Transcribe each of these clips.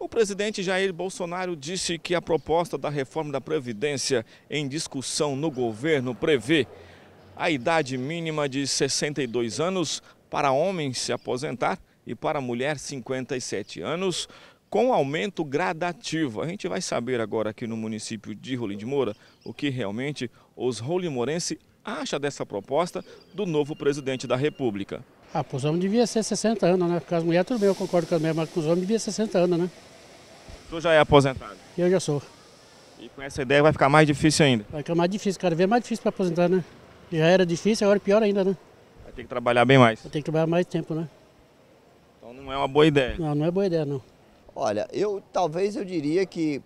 O presidente Jair Bolsonaro disse que a proposta da reforma da Previdência em discussão no governo prevê a idade mínima de 62 anos para homem se aposentar e para mulher 57 anos, com aumento gradativo. A gente vai saber agora aqui no município de Rolim de Moura o que realmente os rolimorenses acham dessa proposta do novo presidente da República. Ah, para os homens devia ser 60 anos, né? Porque as mulheres também, eu concordo com a minha, mas para os homens devia ser 60 anos, né? Tu já é aposentado? Eu já sou. E com essa ideia vai ficar mais difícil ainda? Vai ficar mais difícil, cada vez é mais difícil para aposentar, né? Já era difícil, agora é pior ainda, né? Vai ter que trabalhar bem mais. Vai ter que trabalhar mais tempo, né? Então não é uma boa ideia. Não, não é boa ideia, não. Olha, eu talvez eu diria que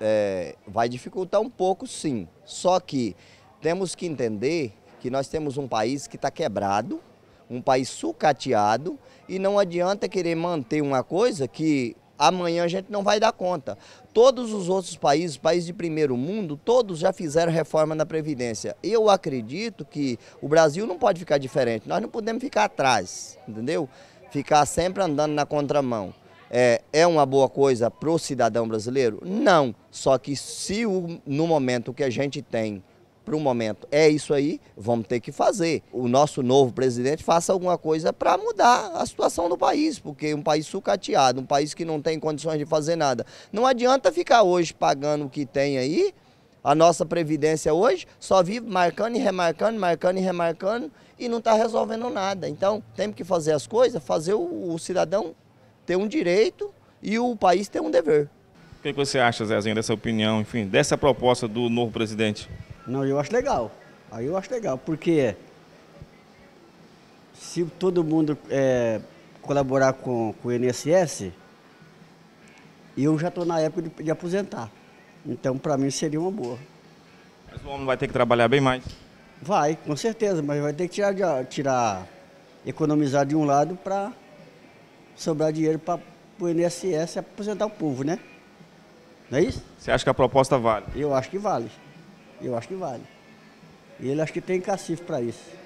é, vai dificultar um pouco, sim. Só que temos que entender que nós temos um país que está quebrado, um país sucateado, e não adianta querer manter uma coisa que amanhã a gente não vai dar conta. Todos os outros países, países de primeiro mundo, todos já fizeram reforma na Previdência. Eu acredito que o Brasil não pode ficar diferente, nós não podemos ficar atrás, entendeu? Ficar sempre andando na contramão. É, é uma boa coisa para o cidadão brasileiro? Não, só que se o, no momento que a gente tem para o momento é isso aí, vamos ter que fazer. O nosso novo presidente faça alguma coisa para mudar a situação do país, porque um país sucateado, um país que não tem condições de fazer nada. Não adianta ficar hoje pagando o que tem aí. A nossa previdência hoje só vive marcando e remarcando, marcando e remarcando e não está resolvendo nada. Então, temos que fazer as coisas, fazer o, o cidadão ter um direito e o país ter um dever. O que é você acha, Zezinho, dessa opinião, enfim, dessa proposta do novo presidente? Não, eu acho legal. Aí eu acho legal, porque é, se todo mundo é, colaborar com, com o INSS, eu já estou na época de, de aposentar. Então, para mim, seria uma boa. Mas o homem vai ter que trabalhar bem mais? Vai, com certeza, mas vai ter que tirar, de, tirar economizar de um lado para sobrar dinheiro para o INSS aposentar o povo, né? Não é isso? Você acha que a proposta vale? Eu acho que vale. Eu acho que vale. E ele acho que tem cacife para isso.